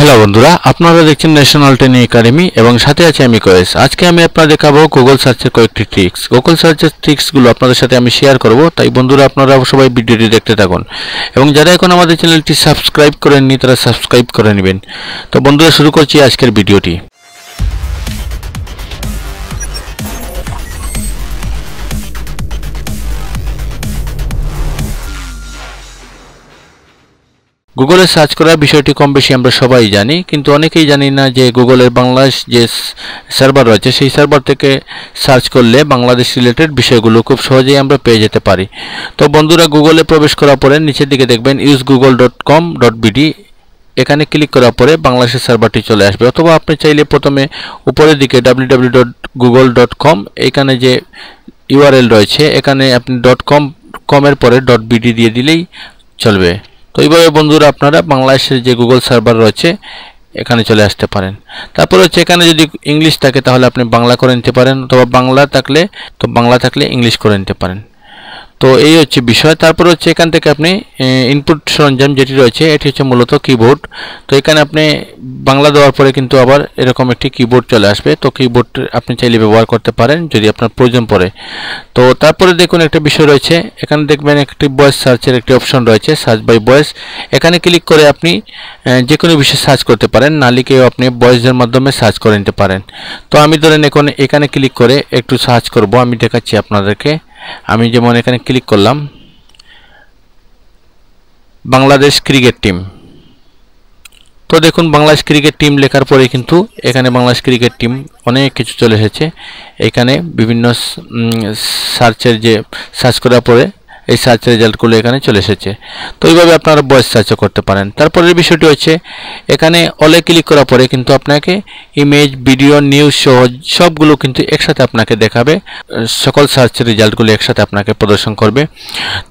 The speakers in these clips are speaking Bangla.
হ্যালো বন্ধুরা আপনারা দেখছেন ন্যাশনাল টেনি একাডেমি এবং সাথে আছে আমি কয়েস আজকে আমি আপনারা দেখাবো গুগল সার্চের কয়েকটি ট্রিক্স গুগল সার্চের ট্রিক্সগুলো আপনাদের সাথে আমি শেয়ার করব তাই বন্ধুরা আপনারা সবাই ভিডিওটি দেখতে থাকুন এবং যারা এখন আমাদের চ্যানেলটি সাবস্ক্রাইব করেননি তারা সাবস্ক্রাইব করে নেবেন তো বন্ধুরা শুরু করছি আজকের ভিডিওটি গুগলে সার্চ করার বিষয়টি কম বেশি আমরা সবাই জানি কিন্তু অনেকেই জানি না যে গুগলের বাংলাদেশ যে সার্ভার রয়েছে সেই সার্ভার থেকে সার্চ করলে বাংলাদেশ রিলেটেড বিষয়গুলো খুব সহজেই আমরা পেয়ে যেতে পারি তো বন্ধুরা গুগলে প্রবেশ করার পরে নিচের দিকে দেখবেন use Google dot com dot BD এখানে ক্লিক করার পরে বাংলাদেশের সার্ভারটি চলে আসবে অথবা আপনি চাইলে প্রথমে উপরের দিকে W dot dot Google com এখানে যে ইউআরএল রয়েছে এখানে আপনি ডট কম কমের পরে ডট বিডি দিয়ে দিলেই চলবে তো এইভাবে বন্ধুরা আপনারা বাংলাদেশের যে গুগল সার্ভার রয়েছে এখানে চলে আসতে পারেন তারপর হচ্ছে এখানে যদি ইংলিশ থাকে তাহলে আপনি বাংলা করে নিতে পারেন অথবা বাংলা থাকলে তো বাংলা থাকলে ইংলিশ করে নিতে পারেন তো এই হচ্ছে বিষয় তারপর হচ্ছে এখান থেকে আপনি ইনপুট সরঞ্জাম যেটি রয়েছে এটি হচ্ছে মূলত কিবোর্ড তো এখানে আপনি বাংলা দেওয়ার পরে কিন্তু আবার এরকম একটি কিবোর্ড চলে আসবে তো কিবোর্ড আপনি চাইলে ব্যবহার করতে পারেন যদি আপনার প্রয়োজন পড়ে তো তারপরে দেখুন একটা বিষয় রয়েছে এখানে দেখবেন একটি বয়েস সার্চের একটি অপশন রয়েছে সার্চ বাই বয়েস এখানে ক্লিক করে আপনি যে কোনো বিষয়ে সার্চ করতে পারেন না লিখেও আপনি বয়েসের মাধ্যমে সার্চ করে নিতে পারেন তো আমি ধরেন এখন এখানে ক্লিক করে একটু সার্চ করব আমি দেখাচ্ছি আপনাদেরকে আমি যেমন এখানে ক্লিক করলাম বাংলাদেশ ক্রিকেট টিম তো দেখুন বাংলাদেশ ক্রিকেট টিম লেখার পরে কিন্তু এখানে বাংলাদেশ ক্রিকেট টিম অনেক কিছু চলে এসেছে এখানে বিভিন্ন সার্চের যে সার্চ করার পরে এই সার্চ রেজাল্টগুলো এখানে চলে এসেছে তো এইভাবে আপনারা বয়েস সার্চও করতে পারেন তারপরের বিষয়টি হচ্ছে এখানে অলে ক্লিক করার পরে কিন্তু আপনাকে ইমেজ ভিডিও নিউজ সহ সবগুলো কিন্তু একসাথে আপনাকে দেখাবে সকল সার্চ রেজাল্টগুলো একসাথে আপনাকে প্রদর্শন করবে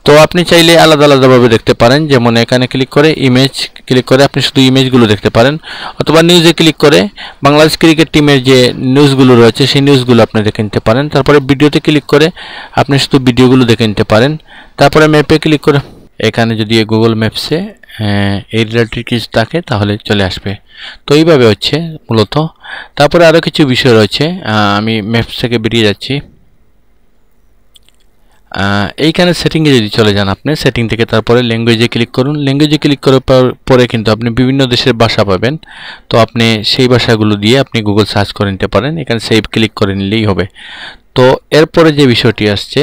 তো আপনি চাইলে আলাদা আলাদাভাবে দেখতে পারেন যেমন এখানে ক্লিক করে ইমেজ ক্লিক করে আপনি শুধু ইমেজগুলো দেখতে পারেন অথবা নিউজে ক্লিক করে বাংলাদেশ ক্রিকেট টিমের যে নিউজগুলো রয়েছে সেই নিউজগুলো আপনি দেখে নিতে পারেন তারপরে ভিডিওতে ক্লিক করে আপনি শুধু ভিডিওগুলো দেখে নিতে পারেন তারপরে ম্যাপে ক্লিক করে এখানে যদি গুগল ম্যাপসে এই রিলেটেড কিছু থাকে তাহলে চলে আসবে তো এইভাবে হচ্ছে মূলত তারপরে আরও কিছু বিষয় রয়েছে আমি ম্যাপস থেকে বেরিয়ে যাচ্ছি এইখানে সেটিংয়ে যদি চলে যান আপনি সেটিং থেকে তারপরে ল্যাঙ্গুয়েজে ক্লিক করুন ল্যাঙ্গুয়েজে ক্লিক করার পরে কিন্তু আপনি বিভিন্ন দেশের ভাষা পাবেন তো আপনি সেই ভাষাগুলো দিয়ে আপনি গুগল সার্চ করে নিতে পারেন এখানে সেভ ক্লিক করে নিলেই হবে তো এরপরে যে বিষয়টি আসছে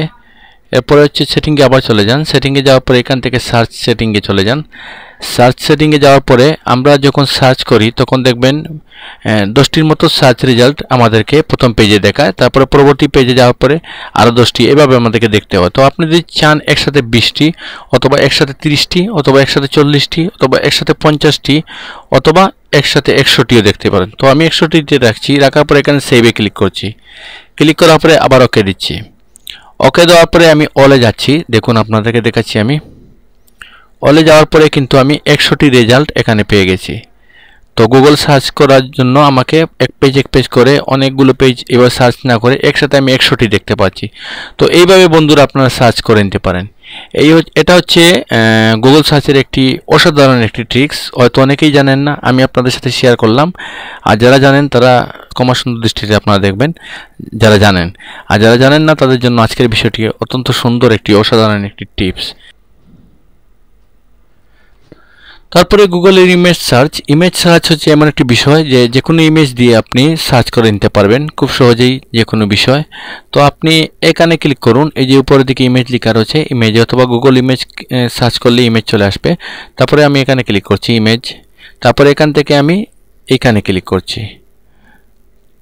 এরপরে হচ্ছে সেটিংয়ে আবার চলে যান সেটিংয়ে যাওয়ার পরে এখান থেকে সার্চ সেটিংয়ে চলে যান সার্চ সেটিংয়ে যাওয়ার পরে আমরা যখন সার্চ করি তখন দেখবেন দশটির মতো সার্চ রেজাল্ট আমাদেরকে প্রথম পেজে দেখায় তারপরে পরবর্তী পেজে যাওয়ার পরে আরও দশটি এভাবে আমাদেরকে দেখতে হয় তো আপনি যদি চান একসাথে বিশটি অথবা একসাথে তিরিশটি অথবা একসাথে চল্লিশটি অথবা একসাথে পঞ্চাশটি অথবা একসাথে একশোটিও দেখতে পারেন তো আমি একশোটিতে রাখছি রাখার পরে এখানে সেভে ক্লিক করছি ক্লিক করার পরে আবার ওকে দিচ্ছি ওকে দেওয়ার পরে আমি অলে যাচ্ছি দেখুন আপনাদেরকে দেখাচ্ছি আমি অলে যাওয়ার পরে কিন্তু আমি একশোটি রেজাল্ট এখানে পেয়ে গেছি তো গুগল সার্চ করার জন্য আমাকে এক পেজ এক পেজ করে অনেকগুলো পেজ এবার সার্চ না করে একসাথে আমি একশোটি দেখতে পাচ্ছি তো এইভাবে বন্ধুরা আপনারা সার্চ করে নিতে পারেন এই এটা হচ্ছে গুগল সার্চের একটি অসাধারণ একটি ট্রিক্স হয়তো অনেকেই জানেন না আমি আপনাদের সাথে শেয়ার করলাম আর যারা জানেন তারা কমা সুন্দর দৃষ্টিতে আপনারা দেখবেন যারা জানেন আর যারা জানেন না তাদের জন্য আজকের বিষয়টি অত্যন্ত সুন্দর একটি অসাধারণ একটি টিপস তারপরে গুগলের ইমেজ সার্চ ইমেজ সার্চ হচ্ছে এমন একটি বিষয় যে যে কোনো ইমেজ দিয়ে আপনি সার্চ করে নিতে পারবেন খুব সহজেই যে কোনো বিষয় তো আপনি এখানে ক্লিক করুন এই যে উপরের দিকে ইমেজ লেখা রয়েছে ইমেজ অথবা গুগল ইমেজ সার্চ করলে ইমেজ চলে আসবে তারপরে আমি এখানে ক্লিক করছি ইমেজ তারপরে এখান থেকে আমি এখানে ক্লিক করছি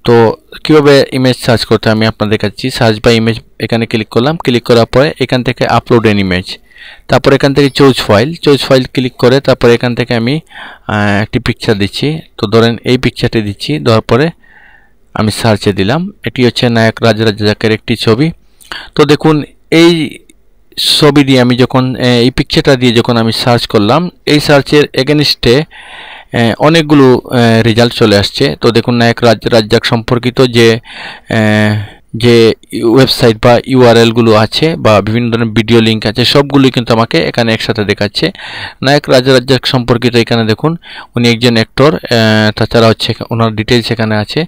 তো কীভাবে ইমেজ সার্চ করতে আমি আপনাদের কাছে সার্চ বা ইমেজ এখানে ক্লিক করলাম ক্লিক করার পরে এখান থেকে আপলোড এন ইমেজ তারপর এখান থেকে choose file choose file click করে তারপরে এখান থেকে আমি একটি পিকচার দিচ্ছি তো ধরেন এই পিকচারটি দিচ্ছি দেওয়ার পরে আমি সার্চে দিলাম এটি হচ্ছে নায়ক রাজাকের একটি ছবি তো দেখুন এই ছবি দিয়ে আমি যখন এই পিকচারটা দিয়ে যখন আমি সার্চ করলাম এই সার্চের এগেনস্টে অনেকগুলো রেজাল্ট চলে আসছে তো দেখুন নায়ক রাজ রাজ্জাক সম্পর্কিত যে যে ওয়েবসাইট বা ইউআরএলগুলো আছে বা বিভিন্ন ধরনের ভিডিও লিঙ্ক আছে সবগুলোই কিন্তু আমাকে এখানে একসাথে দেখাচ্ছে নায়ক রাজা রাজ্জাক সম্পর্কিত এখানে দেখুন উনি একজন অ্যাক্টর তাছাড়া হচ্ছে ওনার ডিটেলস এখানে আছে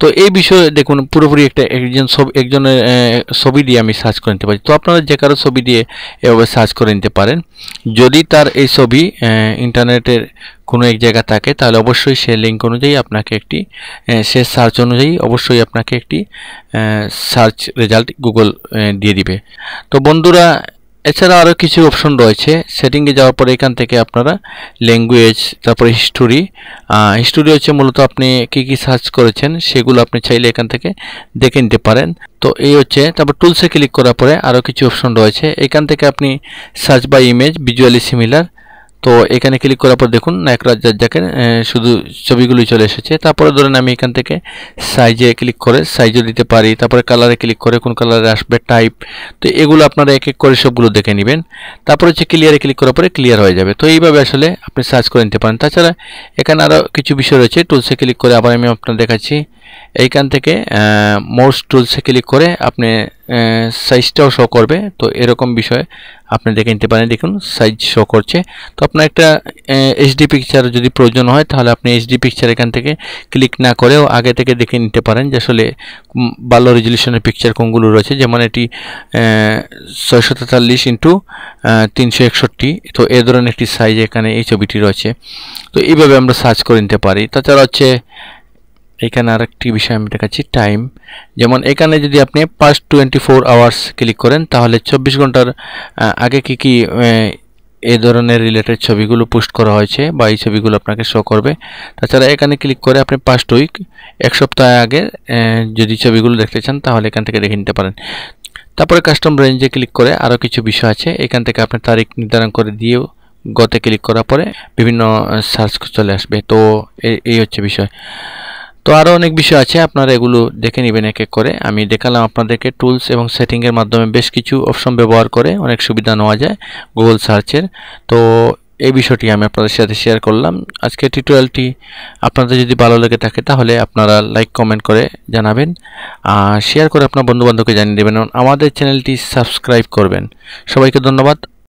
তো এই বিষয়ে দেখুন পুরোপুরি একটা একজন সব একজনের ছবি দিয়ে আমি সার্চ করে নিতে পারি তো আপনারা যে কারো ছবি দিয়ে এভাবে সার্চ করে নিতে পারেন যদি তার এই ছবি ইন্টারনেটের কোনো এক জায়গা থাকে তাহলে অবশ্যই সে লিঙ্ক অনুযায়ী আপনাকে একটি সে সার্চ অনুযায়ী অবশ্যই আপনাকে একটি সার্চ রেজাল্ট গুগল দিয়ে দিবে তো বন্ধুরা এছাড়া আরও কিছু অপশন রয়েছে সেটিংয়ে যাওয়ার পরে এখান থেকে আপনারা ল্যাঙ্গুয়েজ তারপরে হিস্টোরি হিস্টোরি হচ্ছে মূলত আপনি কি কি সার্চ করেছেন সেগুলো আপনি চাইলে এখান থেকে দেখে নিতে পারেন তো এই হচ্ছে তারপর টুলসে ক্লিক করার পরে আরও কিছু অপশন রয়েছে এখান থেকে আপনি সার্চ বা ইমেজ ভিজুয়ালি সিমিলার তো এখানে ক্লিক করার পর দেখুন নায়ক যাকে শুধু ছবিগুলো চলে এসেছে তারপরে ধরেন আমি এখান থেকে সাইজে ক্লিক করে সাইজও দিতে পারি তারপরে কালারে ক্লিক করে কোন কালারে আসবে টাইপ তো এগুলো আপনারা এক এক করে সবগুলো দেখে নেবেন তারপরে হচ্ছে ক্লিয়ারে ক্লিক করার পরে ক্লিয়ার হয়ে যাবে তো এইভাবে আসলে আপনি সার্চ করে নিতে পারেন তাছাড়া এখানে আরও কিছু বিষয় রয়েছে টুলসে ক্লিক করে আবার আমি আপনার দেখাচ্ছি এইখান থেকে মোর্স টুলসে ক্লিক করে আপনি সাইজটাও শো করবে তো এরকম বিষয়ে আপনি দেখে নিতে পারেন দেখুন সাইজ শো করছে তো আপনার একটা এইচডি পিকচার যদি প্রয়োজন হয় তাহলে আপনি এইচডি পিকচার এখান থেকে ক্লিক না করেও আগে থেকে দেখে নিতে পারেন যে আসলে ভালো রেজলিউশনের পিকচার কোনগুলো রয়েছে যেমন এটি ছয়শো তেতাল্লিশ ইন্টু তিনশো একষট্টি তো এ ধরনের একটি সাইজ এখানে এই ছবিটি রয়েছে তো এইভাবে আমরা সার্চ করে নিতে পারি তাছাড়া হচ্ছে এখানে আরেকটি বিষয় আমি দেখাচ্ছি টাইম যেমন এখানে যদি আপনি past twenty four hours click করেন তাহলে চব্বিশ ঘন্টার আগে কি কি এ ধরনের রিলেটেড ছবিগুলো পোস্ট করা হয়েছে বা এই ছবিগুলো আপনাকে শো করবে তাছাড়া এখানে ক্লিক করে আপনি পাস্ট উইক এক সপ্তাহ আগে যদি ছবিগুলো দেখতে চান তাহলে এখান থেকে দেখে নিতে পারেন তারপরে কাস্টম রেঞ্জে ক্লিক করে আরও কিছু বিষয় আছে এখান থেকে আপনি তারিখ নির্ধারণ করে দিয়েও গতে ক্লিক করার পরে বিভিন্ন সার্চ চলে আসবে তো এই হচ্ছে বিষয় তো আরও অনেক বিষয় আছে আপনারা এগুলো দেখে নেবেন এক এক করে আমি দেখালাম আপনাদেরকে টুলস এবং সেটিংয়ের মাধ্যমে বেশ কিছু অপশন ব্যবহার করে অনেক সুবিধা নেওয়া যায় গুগল সার্চের তো এই বিষয়টি আমি আপনাদের সাথে শেয়ার করলাম আজকে টিউটোরিয়ালটি আপনাদের যদি ভালো লেগে থাকে তাহলে আপনারা লাইক কমেন্ট করে জানাবেন আর শেয়ার করে আপনার বন্ধুবান্ধবকে জানিয়ে দেবেন আমাদের চ্যানেলটি সাবস্ক্রাইব করবেন সবাইকে ধন্যবাদ